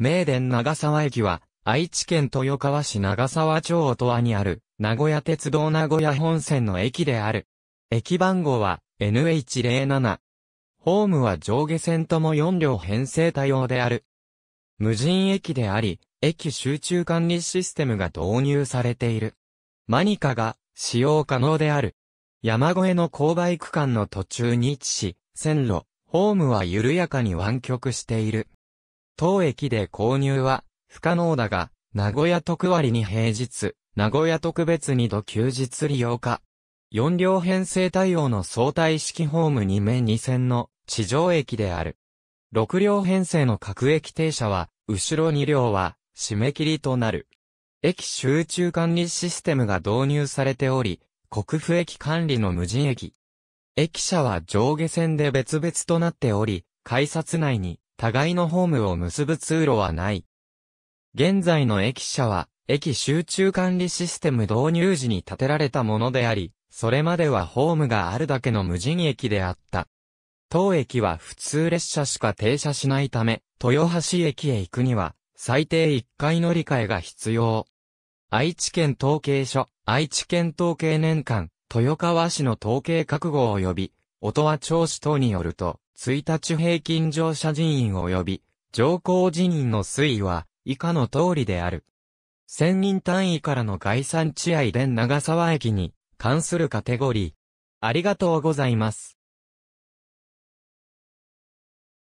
名電長沢駅は、愛知県豊川市長沢町音羽にある、名古屋鉄道名古屋本線の駅である。駅番号は、NH07。ホームは上下線とも4両編成多様である。無人駅であり、駅集中管理システムが導入されている。マニカが使用可能である。山越えの勾配区間の途中に位置し、線路、ホームは緩やかに湾曲している。当駅で購入は不可能だが、名古屋特割に平日、名古屋特別に度休日利用か。4両編成対応の相対式ホーム2面2線の地上駅である。6両編成の各駅停車は、後ろ2両は締め切りとなる。駅集中管理システムが導入されており、国府駅管理の無人駅。駅舎は上下線で別々となっており、改札内に互いのホームを結ぶ通路はない。現在の駅舎は、駅集中管理システム導入時に建てられたものであり、それまではホームがあるだけの無人駅であった。当駅は普通列車しか停車しないため、豊橋駅へ行くには、最低1回乗り換えが必要。愛知県統計所、愛知県統計年間、豊川市の統計覚悟及び、音羽町市等によると、1日平均乗車人員及び乗降人員の推移は以下の通りである。千人単位からの概算地合で長沢駅に関するカテゴリー。ありがとうございます。